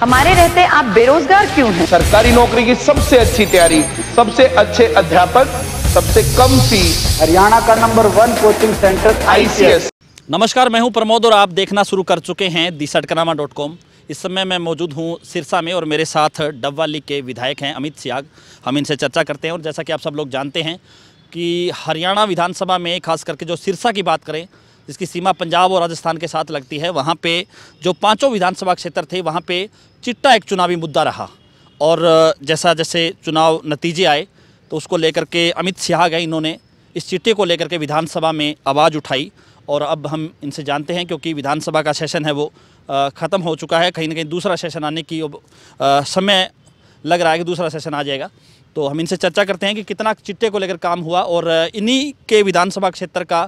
हमारे रहते आप बेरोजगार क्यों हैं? सरकारी नौकरी की सबसे अच्छी तैयारी सबसे अच्छे अध्यापक सबसे कम फी हरियाणा का नंबर वन कोचिंग सेंटर आई नमस्कार मैं हूं प्रमोद और आप देखना शुरू कर चुके हैं दी सटकनामा डॉट कॉम इस समय मैं मौजूद हूं सिरसा में और मेरे साथ डब्वाली के विधायक हैं अमित सियाग हम इनसे चर्चा करते हैं और जैसा कि आप सब लोग जानते हैं कि हरियाणा विधानसभा में खास करके जो सिरसा की बात करें जिसकी सीमा पंजाब और राजस्थान के साथ लगती है वहाँ पे जो पांचों विधानसभा क्षेत्र थे वहाँ पे चिट्टा एक चुनावी मुद्दा रहा और जैसा जैसे चुनाव नतीजे आए तो उसको लेकर के अमित शाह गए इन्होंने इस चिट्टे को लेकर के विधानसभा में आवाज़ उठाई और अब हम इनसे जानते हैं क्योंकि विधानसभा का सेशन है वो ख़त्म हो चुका है कहीं ना कहीं दूसरा सेशन आने की अब समय लग रहा है कि दूसरा सेशन आ जाएगा तो हम इनसे चर्चा करते हैं कि कितना चिट्टे को लेकर काम हुआ और इन्हीं के विधानसभा क्षेत्र का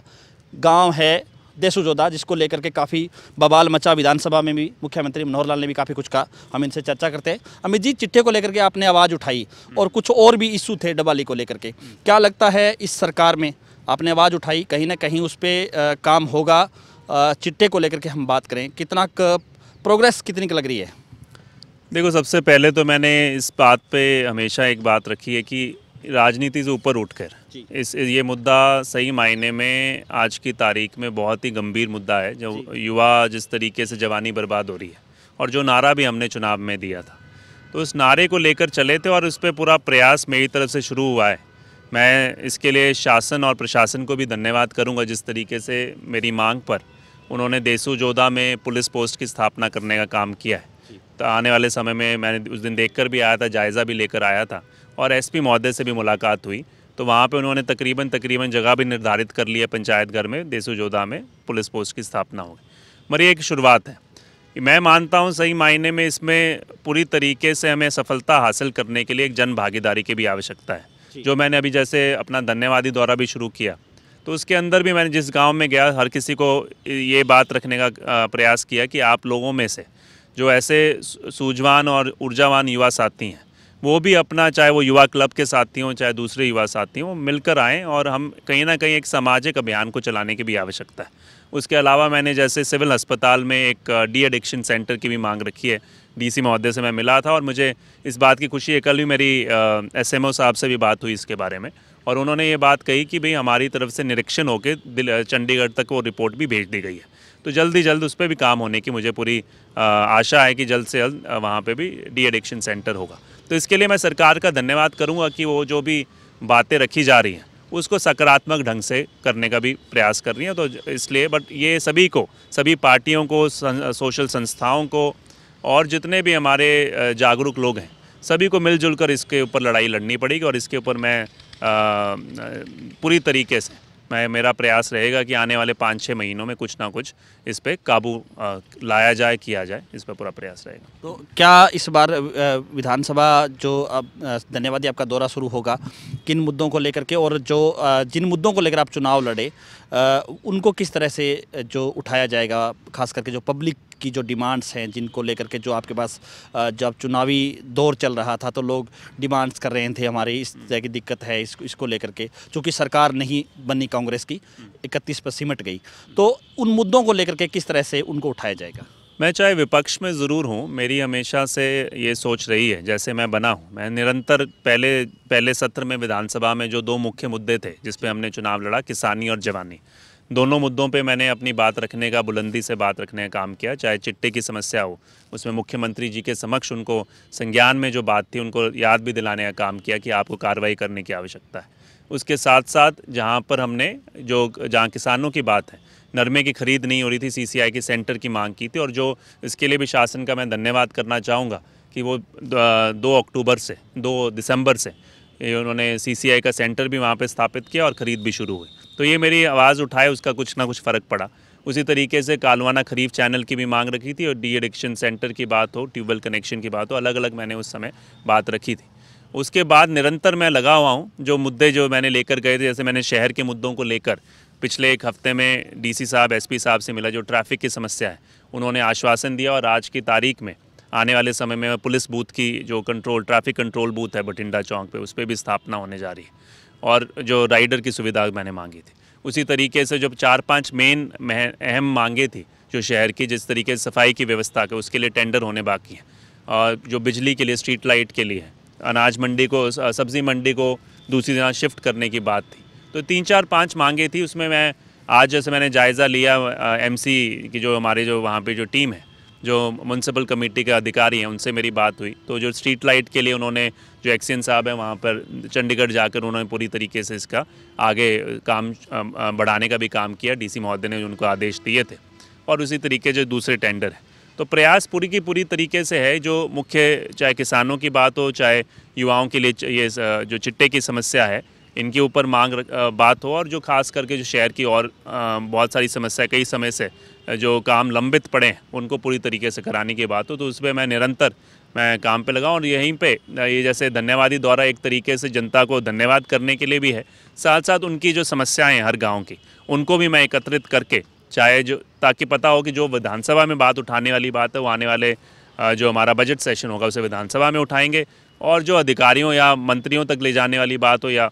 गांव है देसुजोदा जिसको लेकर के काफ़ी बवाल मचा विधानसभा में भी मुख्यमंत्री मनोहर लाल ने भी काफ़ी कुछ कहा हम इनसे चर्चा करते हैं अमित जी चिट्ठे को लेकर के आपने आवाज़ उठाई और कुछ और भी इशू थे डबाली को लेकर के क्या लगता है इस सरकार में आपने आवाज़ उठाई कहीं ना कहीं उस पर काम होगा चिट्ठे को लेकर के हम बात करें कितना प्रोग्रेस कितनी लग रही है देखो सबसे पहले तो मैंने इस बात पे हमेशा एक बात रखी है कि राजनीति से ऊपर उठकर इस ये मुद्दा सही मायने में आज की तारीख में बहुत ही गंभीर मुद्दा है जो युवा जिस तरीके से जवानी बर्बाद हो रही है और जो नारा भी हमने चुनाव में दिया था तो इस नारे को लेकर चले थे और उस पर पूरा प्रयास मेरी तरफ से शुरू हुआ है मैं इसके लिए शासन और प्रशासन को भी धन्यवाद करूँगा जिस तरीके से मेरी मांग पर उन्होंने देसू जोधा में पुलिस पोस्ट की स्थापना करने का काम किया है आने वाले समय में मैंने उस दिन देखकर भी आया था जायज़ा भी लेकर आया था और एसपी महोदय से भी मुलाकात हुई तो वहाँ पे उन्होंने तकरीबन तकरीबन जगह भी निर्धारित कर लिया पंचायत घर में देसुजोधा में पुलिस पोस्ट की स्थापना होगी मगर ये एक शुरुआत है मैं मानता हूँ सही मायने में इसमें पूरी तरीके से हमें सफलता हासिल करने के लिए एक जन भागीदारी की भी आवश्यकता है जो मैंने अभी जैसे अपना धन्यवादी दौरा भी शुरू किया तो उसके अंदर भी मैंने जिस गांव में गया हर किसी को ये बात रखने का प्रयास किया कि आप लोगों में से जो ऐसे सूझवान और ऊर्जावान युवा साथी हैं वो भी अपना चाहे वो युवा क्लब के साथी हों चाहे दूसरे युवा साथी हों मिलकर आएँ और हम कहीं ना कहीं एक सामाजिक अभियान को चलाने की भी आवश्यकता है उसके अलावा मैंने जैसे सिविल अस्पताल में एक डी एडिक्शन सेंटर की भी मांग रखी है डीसी महोदय से मैं मिला था और मुझे इस बात की खुशी है कल भी मेरी एसएमओ साहब से भी बात हुई इसके बारे में और उन्होंने ये बात कही कि भाई हमारी तरफ से निरीक्षण होकर चंडीगढ़ तक वो रिपोर्ट भी भेज दी गई है तो जल्द ही जल्द उस पर भी काम होने की मुझे पूरी आशा है कि जल्द से जल्द वहाँ पर भी डी एडिक्शन सेंटर होगा तो इसके लिए मैं सरकार का धन्यवाद करूँगा कि वो जो भी बातें रखी जा रही हैं उसको सकारात्मक ढंग से करने का भी प्रयास कर रही हैं तो इसलिए बट ये सभी को सभी पार्टियों को सोशल संस्थाओं को और जितने भी हमारे जागरूक लोग हैं सभी को मिलजुल कर इसके ऊपर लड़ाई लड़नी पड़ेगी और इसके ऊपर मैं पूरी तरीके से मैं मेरा प्रयास रहेगा कि आने वाले पाँच छः महीनों में कुछ ना कुछ इस पर काबू लाया जाए किया जाए इस पर पूरा प्रयास रहेगा तो क्या इस बार विधानसभा जो अब धन्यवाद आपका दौरा शुरू होगा किन मुद्दों को लेकर के और जो जिन मुद्दों को लेकर आप चुनाव लड़े उनको किस तरह से जो उठाया जाएगा खास करके जो पब्लिक की जो डिमांड्स हैं जिनको लेकर के जो आपके पास जब चुनावी दौर चल रहा था तो लोग डिमांड्स कर रहे थे हमारी इस तरह की दिक्कत है इसको इसको लेकर के चूँकि सरकार नहीं बनी कांग्रेस की इकतीस पर सिमट गई तो उन मुद्दों को लेकर के किस तरह से उनको उठाया जाएगा मैं चाहे विपक्ष में ज़रूर हूँ मेरी हमेशा से ये सोच रही है जैसे मैं बना हूँ मैं निरंतर पहले पहले सत्र में विधानसभा में जो दो मुख्य मुद्दे थे जिसपे हमने चुनाव लड़ा किसानी और जवानी दोनों मुद्दों पे मैंने अपनी बात रखने का बुलंदी से बात रखने का काम किया चाहे चिट्टे की समस्या हो उसमें मुख्यमंत्री जी के समक्ष उनको संज्ञान में जो बात थी उनको याद भी दिलाने का काम किया कि आपको कार्रवाई करने की आवश्यकता है उसके साथ साथ जहाँ पर हमने जो जहाँ किसानों की बात है नरमे की खरीद नहीं हो रही थी सी के सेंटर की मांग की थी और जो इसके लिए भी शासन का मैं धन्यवाद करना चाहूँगा कि वो दो अक्टूबर से दो दिसंबर से उन्होंने सी का सेंटर भी वहाँ पर स्थापित किया और ख़रीद भी शुरू हुई तो ये मेरी आवाज़ उठाए उसका कुछ ना कुछ फ़र्क पड़ा उसी तरीके से कालवाना खरीफ चैनल की भी मांग रखी थी और डी एडिक्शन सेंटर की बात हो ट्यूबवेल कनेक्शन की बात हो अलग अलग मैंने उस समय बात रखी थी उसके बाद निरंतर मैं लगा हुआ हूँ जो मुद्दे जो मैंने लेकर गए थे जैसे मैंने शहर के मुद्दों को लेकर पिछले एक हफ्ते में डीसी साहब एसपी साहब से मिला जो ट्रैफिक की समस्या है उन्होंने आश्वासन दिया और आज की तारीख में आने वाले समय में पुलिस बूथ की जो कंट्रोल ट्रैफिक कंट्रोल बूथ है बठिंडा चौक पर उस पर भी स्थापना होने जा रही है और जो राइडर की सुविधा मैंने मांगी थी उसी तरीके से जो चार पांच मेन अहम मांगे थी जो शहर की जिस तरीके से सफाई की व्यवस्था के उसके लिए टेंडर होने बाकी हैं और जो बिजली के लिए स्ट्रीट लाइट के लिए है अनाज मंडी को सब्ज़ी मंडी को दूसरी जगह शिफ्ट करने की बात थी तो तीन चार पाँच मांगे थी उसमें मैं आज जैसे मैंने जायज़ा लिया एम की जो हमारे जो वहाँ पर जो टीम है जो म्यूनसिपल कमेटी के अधिकारी हैं उनसे मेरी बात हुई तो जो स्ट्रीट लाइट के लिए उन्होंने जो एक्सियन साहब हैं वहाँ पर चंडीगढ़ जाकर उन्होंने पूरी तरीके से इसका आगे काम बढ़ाने का भी काम किया डीसी महोदय ने उनको आदेश दिए थे और उसी तरीके जो दूसरे टेंडर हैं तो प्रयास पूरी की पूरी तरीके से है जो मुख्य चाहे किसानों की बात हो चाहे युवाओं के लिए ये जो चिट्टे की समस्या है इनके ऊपर मांग बात हो और जो खास करके जो शहर की और बहुत सारी समस्या कई समय से जो काम लंबित पड़े हैं उनको पूरी तरीके से कराने की बात हो तो उस पर मैं निरंतर मैं काम पे लगा और यहीं पे ये जैसे धन्यवादी दौरा एक तरीके से जनता को धन्यवाद करने के लिए भी है साथ साथ उनकी जो समस्याएँ हैं हर गाँव की उनको भी मैं एकत्रित करके चाहे जो ताकि पता हो कि जो विधानसभा में बात उठाने वाली बात है वो आने वाले जो हमारा बजट सेशन होगा उसे विधानसभा में उठाएंगे और जो अधिकारियों या मंत्रियों तक ले जाने वाली बात हो या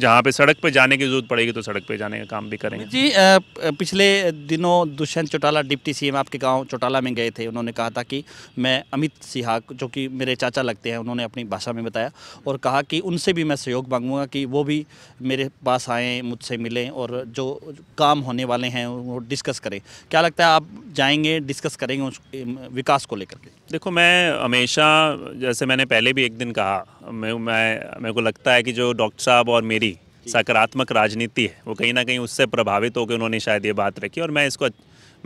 जहाँ पे सड़क पे जाने की जरूरत पड़ेगी तो सड़क पे जाने का काम भी करेंगे जी पिछले दिनों दुष्यंत चौटाला डिप्टी सीएम आपके गांव चौटाला में गए थे उन्होंने कहा था कि मैं अमित सिहा जो कि मेरे चाचा लगते हैं उन्होंने अपनी भाषा में बताया और कहा कि उनसे भी मैं सहयोग मांगूंगा कि वो भी मेरे पास आएँ मुझसे मिलें और जो काम होने वाले हैं वो डिस्कस करें क्या लगता है आप जाएँगे डिस्कस करेंगे उस विकास को लेकर के देखो मैं हमेशा जैसे मैंने पहले भी एक दिन कहा मैं मैं मेरे को लगता है कि जो डॉक्टर साहब और मेरी सकारात्मक राजनीति है वो कहीं ना कहीं उससे प्रभावित होकर उन्होंने शायद ये बात रखी और मैं इसको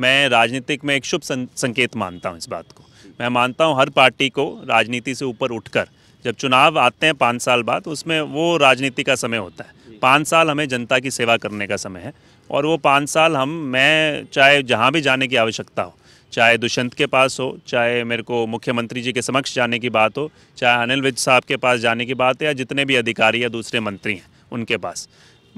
मैं राजनीतिक में एक शुभ संकेत मानता हूँ इस बात को मैं मानता हूँ हर पार्टी को राजनीति से ऊपर उठकर जब चुनाव आते हैं पाँच साल बाद उसमें वो राजनीति का समय होता है पाँच साल हमें जनता की सेवा करने का समय है और वो पाँच साल हम मैं चाहे जहाँ भी जाने की आवश्यकता हो चाहे दुष्यंत के पास हो चाहे मेरे को मुख्यमंत्री जी के समक्ष जाने की बात हो चाहे अनिल विज साहब के पास जाने की बात है या जितने भी अधिकारी या दूसरे मंत्री हैं उनके पास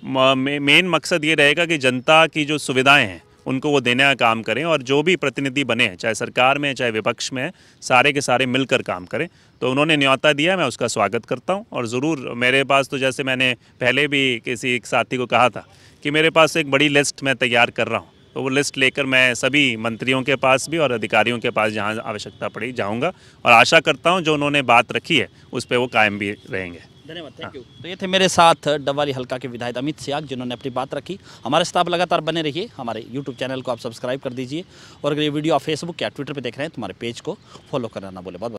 मेन मकसद ये रहेगा कि जनता की जो सुविधाएं हैं उनको वो देने का काम करें और जो भी प्रतिनिधि बने हैं चाहे सरकार में चाहे विपक्ष में सारे के सारे मिलकर काम करें तो उन्होंने न्योता दिया मैं उसका स्वागत करता हूँ और ज़रूर मेरे पास तो जैसे मैंने पहले भी किसी एक साथी को कहा था कि मेरे पास एक बड़ी लिस्ट मैं तैयार कर रहा हूँ तो वो लिस्ट लेकर मैं सभी मंत्रियों के पास भी और अधिकारियों के पास जहाँ आवश्यकता पड़ी जाऊँगा और आशा करता हूँ जो उन्होंने बात रखी है उस पर वो कायम भी रहेंगे धन्यवाद थैंक यू हाँ। तो ये थे मेरे साथ डब्वाली हल्का के विधायक अमित सियाग जिन्होंने अपनी बात रखी हमारे साथ आप लगातार बने रहिए हमारे यूट्यूब चैनल को आप सब्सक्राइब कर दीजिए और अगर ये वीडियो आप फेसबुक या ट्विटर पर देख रहे हैं तो हमारे पेज को फॉलो करना ना बोले बहुत